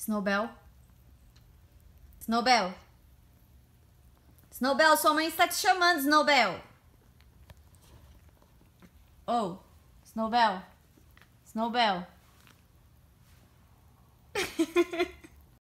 Snowbell. Snowbell. Snowbell, sua mãe está te chamando, Snowbell. Oh, Snowbell. Snowbell.